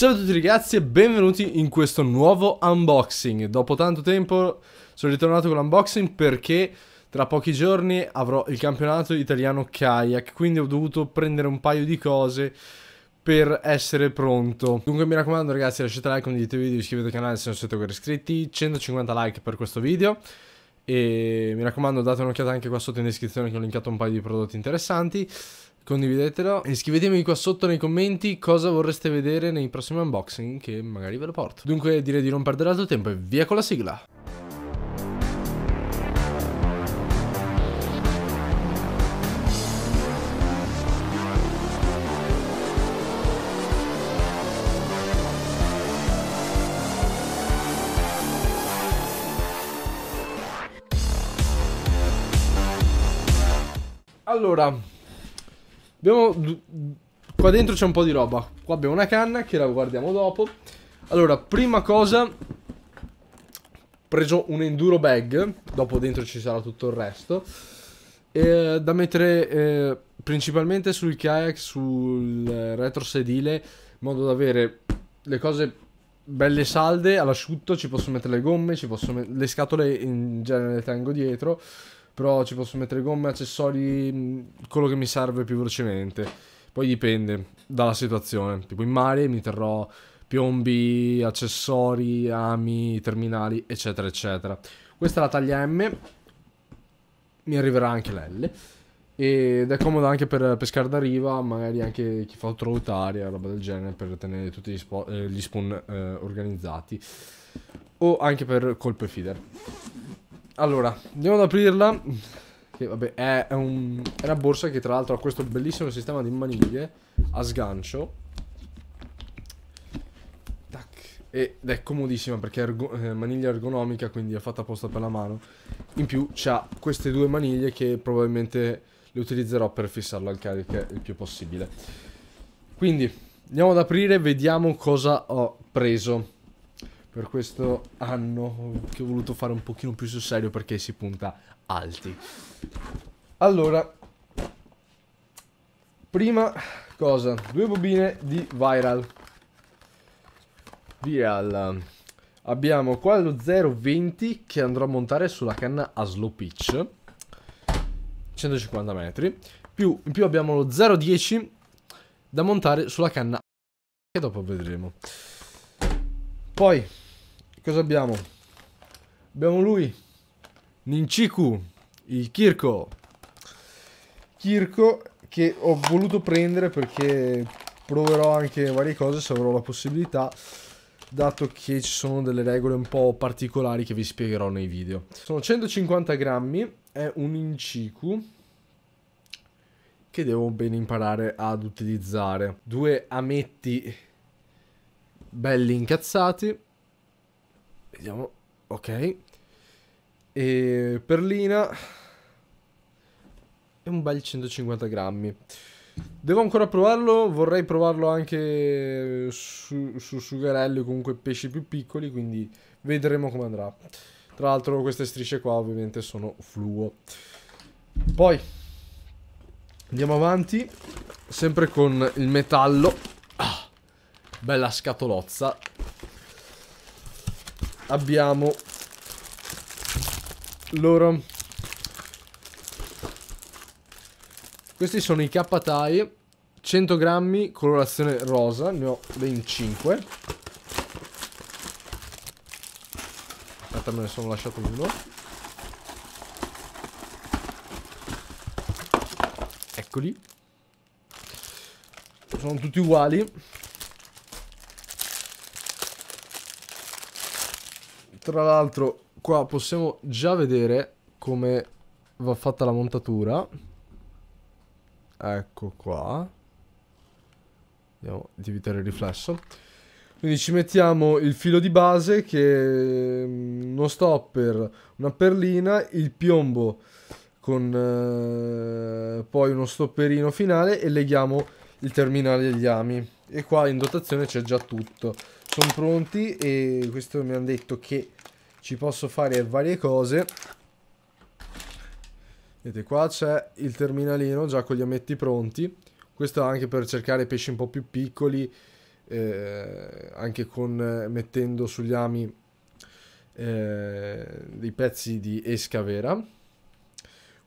Ciao a tutti ragazzi e benvenuti in questo nuovo unboxing. Dopo tanto tempo sono ritornato con l'unboxing perché tra pochi giorni avrò il campionato italiano kayak, quindi ho dovuto prendere un paio di cose per essere pronto. Dunque mi raccomando ragazzi lasciate like, condividete il video, iscrivetevi al canale se non siete ancora iscritti, 150 like per questo video e mi raccomando date un'occhiata anche qua sotto in descrizione che ho linkato un paio di prodotti interessanti condividetelo e scrivetemi qua sotto nei commenti cosa vorreste vedere nei prossimi unboxing che magari ve lo porto. Dunque direi di non perdere altro tempo e via con la sigla! Allora, Abbiamo... Qua dentro c'è un po' di roba. Qua abbiamo una canna che la guardiamo dopo. Allora, prima cosa... Preso un enduro bag. Dopo dentro ci sarà tutto il resto. Eh, da mettere eh, principalmente sul kayak, sul eh, retrosedile, in modo da avere le cose belle salde, all'asciutto, ci posso mettere le gomme, ci posso le scatole in genere le tengo dietro. Però ci posso mettere gomme, accessori, mm, quello che mi serve più velocemente. Poi dipende dalla situazione. Tipo in mare mi terrò piombi, accessori, ami, terminali, eccetera, eccetera. Questa è la taglia M. Mi arriverà anche l'L ed è comoda anche per pescare da riva, magari anche chi fa troutaria, roba del genere, per tenere tutti gli, eh, gli spawn eh, organizzati, o anche per colpe feeder. Allora, andiamo ad aprirla. Che vabbè, è, un, è una borsa che tra l'altro ha questo bellissimo sistema di maniglie a sgancio. Tac. Ed è comodissima perché è ergo, eh, maniglia ergonomica, quindi è fatta apposta per la mano. In più c'ha queste due maniglie che probabilmente le utilizzerò per fissarlo al carico il più possibile. Quindi, andiamo ad aprire vediamo cosa ho preso per questo anno che ho voluto fare un pochino più sul serio perché si punta alti. Allora, prima cosa, due bobine di viral. Viral. Abbiamo qua lo 0,20 che andrò a montare sulla canna a slow pitch, 150 metri. Più, in più abbiamo lo 0,10 da montare sulla canna che dopo vedremo. Poi, cosa abbiamo? Abbiamo lui, Ninchiku, il Kirko. Kirko che ho voluto prendere perché proverò anche varie cose se avrò la possibilità dato che ci sono delle regole un po' particolari che vi spiegherò nei video. Sono 150 grammi, è un inciku che devo ben imparare ad utilizzare. Due ametti belli incazzati. Vediamo, ok. E perlina è un bel 150 grammi. Devo ancora provarlo, vorrei provarlo anche su, su sugarelli o comunque pesci più piccoli, quindi vedremo come andrà. Tra l'altro queste strisce qua ovviamente sono fluo. Poi andiamo avanti, sempre con il metallo. Bella scatolozza. Abbiamo loro. Questi sono i K-Tai. 100 grammi, colorazione rosa. Ne ho ben 5. Aspetta, me ne sono lasciato uno. Eccoli. Sono tutti uguali. Tra l'altro qua possiamo già vedere come va fatta la montatura. Ecco qua. Andiamo ad evitare il riflesso. Quindi ci mettiamo il filo di base che è mm, uno stopper, una perlina, il piombo con eh, poi uno stopperino finale e leghiamo il terminale agli ami. E qua in dotazione c'è già tutto sono pronti e questo mi hanno detto che ci posso fare varie cose vedete qua c'è il terminalino già con gli ametti pronti questo anche per cercare pesci un po' più piccoli eh, anche con eh, mettendo sugli ami eh, dei pezzi di esca vera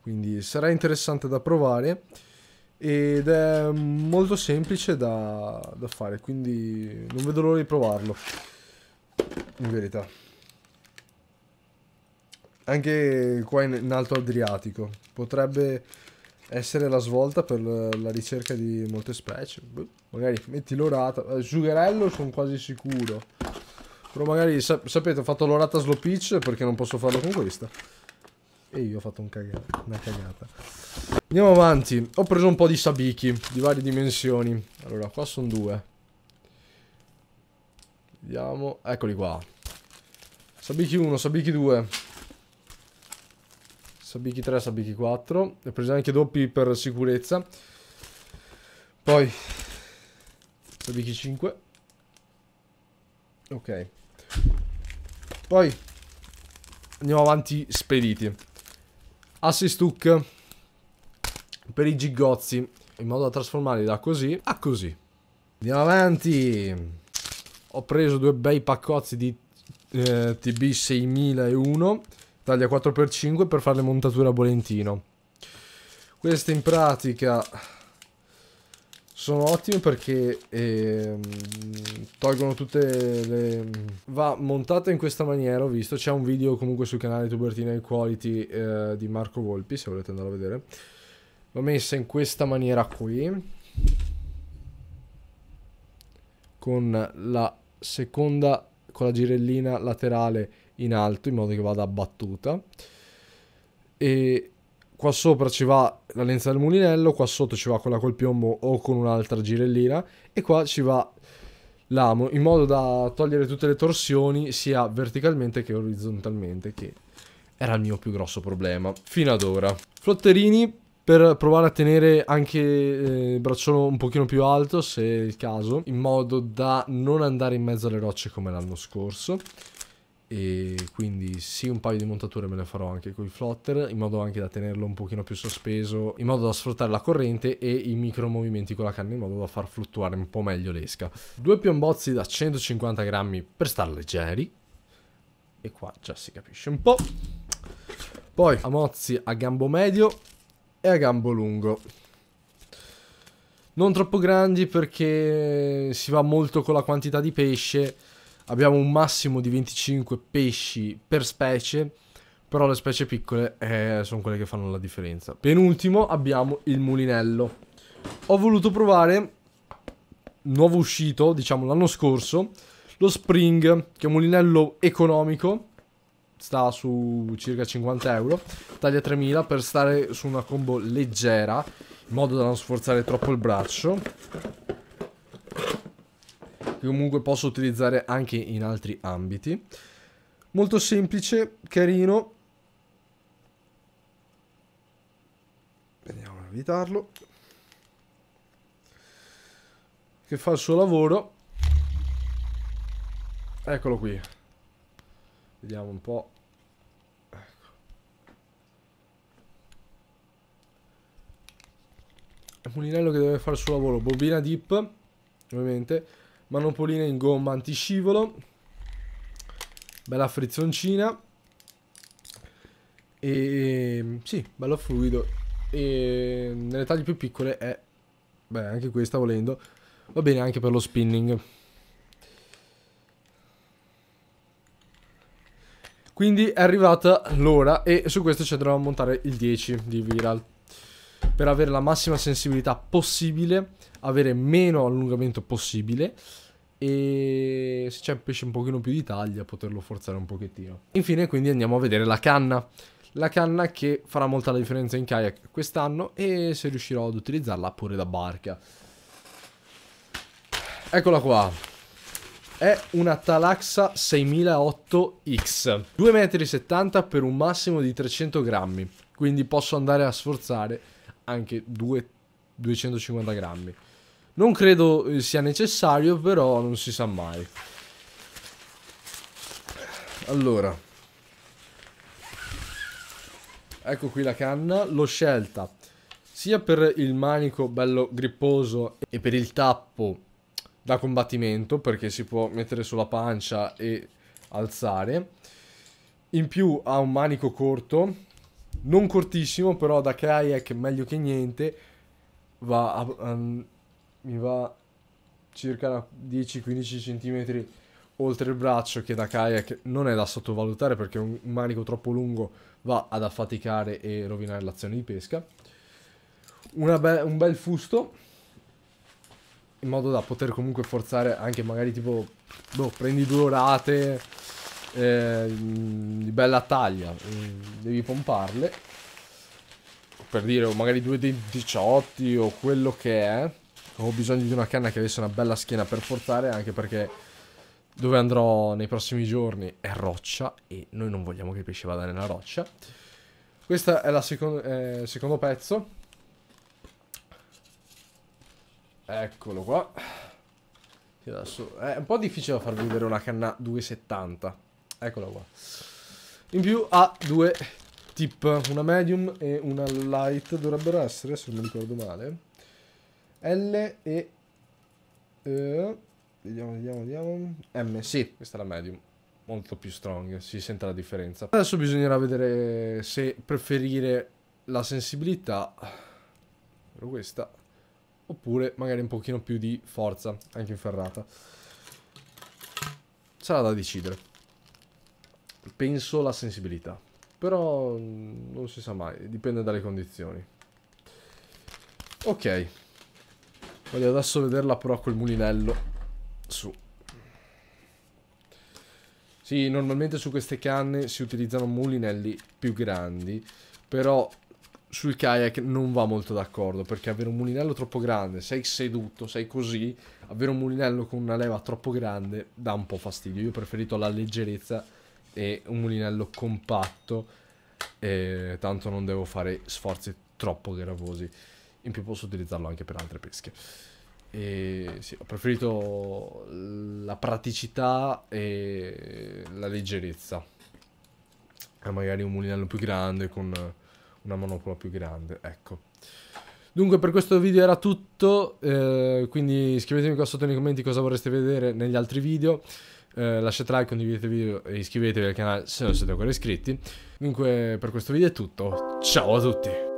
quindi sarà interessante da provare ed è molto semplice da, da fare, quindi non vedo l'ora di provarlo, in verità. Anche qua in, in alto Adriatico, potrebbe essere la svolta per la ricerca di molte specie. Beh, magari metti l'orata. Eh, sugherello sono quasi sicuro. Però magari, sapete, ho fatto l'orata slow pitch perché non posso farlo con questa. Ehi, ho fatto un cagata, una cagata. Andiamo avanti. Ho preso un po' di sabichi di varie dimensioni. Allora, qua sono due. Vediamo. Eccoli qua. Sabichi 1, sabichi 2. Sabichi 3, sabichi 4. Ne ho presi anche doppi per sicurezza. Poi sabichi 5. Ok. Poi andiamo avanti spediti assist hook per i giggozzi in modo da trasformarli da così a così andiamo avanti ho preso due bei paccozzi di eh, TB 6001 taglia 4x5 per fare le montature a Bolentino queste in pratica sono ottime perché eh, tolgono tutte le... Mm. Va montata in questa maniera, ho visto, c'è un video comunque sul canale Tubertina Equality eh, di Marco Volpi, se volete andare a vedere. Va messa in questa maniera qui, con la seconda, con la girellina laterale in alto, in modo che vada abbattuta. E qua sopra ci va la lenza del mulinello, qua sotto ci va quella col piombo o con un'altra girellina, e qua ci va l'amo in modo da togliere tutte le torsioni sia verticalmente che orizzontalmente che era il mio più grosso problema fino ad ora. Flotterini per provare a tenere anche eh, il bracciolo un pochino più alto se è il caso in modo da non andare in mezzo alle rocce come l'anno scorso e quindi sì un paio di montature me le farò anche con i flotter in modo anche da tenerlo un pochino più sospeso in modo da sfruttare la corrente e i micro movimenti con la canna in modo da far fluttuare un po' meglio l'esca due piombozzi da 150 grammi per star leggeri e qua già si capisce un po' poi a mozzi a gambo medio e a gambo lungo non troppo grandi perché si va molto con la quantità di pesce abbiamo un massimo di 25 pesci per specie, però le specie piccole eh, sono quelle che fanno la differenza. Penultimo abbiamo il mulinello. Ho voluto provare, nuovo uscito, diciamo l'anno scorso, lo Spring, che è un mulinello economico, sta su circa 50 euro, taglia 3000 per stare su una combo leggera, in modo da non sforzare troppo il braccio che comunque posso utilizzare anche in altri ambiti. Molto semplice, carino. Vediamo di evitarlo. Che fa il suo lavoro. Eccolo qui. Vediamo un po'. Ecco. È un mulinello che deve fare il suo lavoro. Bobina dip, ovviamente manopolina in gomma antiscivolo, bella frizzoncina e ehm, sì, bello fluido e ehm, nelle taglie più piccole è beh, anche questa volendo va bene anche per lo spinning. Quindi è arrivata l'ora e su questo ci andremo a montare il 10 di Viral per avere la massima sensibilità possibile, avere meno allungamento possibile e se c'è pesce un pochino più di taglia poterlo forzare un pochettino. Infine quindi andiamo a vedere la canna. La canna che farà molta la differenza in kayak quest'anno e se riuscirò ad utilizzarla pure da barca. Eccola qua. È una Talaxa 6008X, 2,70 m per un massimo di 300 grammi, quindi posso andare a sforzare anche 2, 250 grammi. Non credo eh, sia necessario, però non si sa mai. Allora. Ecco qui la canna, l'ho scelta sia per il manico bello gripposo e per il tappo da combattimento perché si può mettere sulla pancia e alzare. In più ha un manico corto, non cortissimo però da kayak meglio che niente, va a, um, mi va circa 10-15 cm oltre il braccio che da kayak non è da sottovalutare perché un manico troppo lungo va ad affaticare e rovinare l'azione di pesca. Be un bel fusto in modo da poter comunque forzare anche magari tipo boh, prendi due orate eh, di bella taglia mm, devi pomparle per dire magari due dei 18 o quello che è Avevo bisogno di una canna che avesse una bella schiena per portare, anche perché dove andrò nei prossimi giorni è roccia e noi non vogliamo che il pesce vada nella roccia. Questo è il seco eh, secondo pezzo. Eccolo qua. Adesso è un po' difficile da far vedere una canna 270. Eccola qua. In più ha due tip, una medium e una light dovrebbero essere, se non mi ricordo male. L e eh, vediamo, vediamo, vediamo. M, sì, questa è la medium. Molto più strong, si sente la differenza. Adesso bisognerà vedere se preferire la sensibilità, questa, oppure magari un pochino più di forza, anche in ferrata Sarà da decidere. Penso la sensibilità, però non si sa mai, dipende dalle condizioni. Ok. Voglio adesso vederla però col mulinello. Su. Sì, normalmente su queste canne si utilizzano mulinelli più grandi, però sul kayak non va molto d'accordo perché avere un mulinello troppo grande, sei seduto, sei così, avere un mulinello con una leva troppo grande dà un po' fastidio. Io ho preferito la leggerezza e un mulinello compatto, tanto non devo fare sforzi troppo gravosi in più posso utilizzarlo anche per altre pesche. E sì, ho preferito la praticità e la leggerezza. E magari un mulinello più grande con una manopola più grande, ecco. Dunque per questo video era tutto, eh, quindi scrivetemi qua sotto nei commenti cosa vorreste vedere negli altri video. Eh, lasciate like, condividete il video e iscrivetevi al canale se non siete ancora iscritti. Dunque per questo video è tutto, ciao a tutti!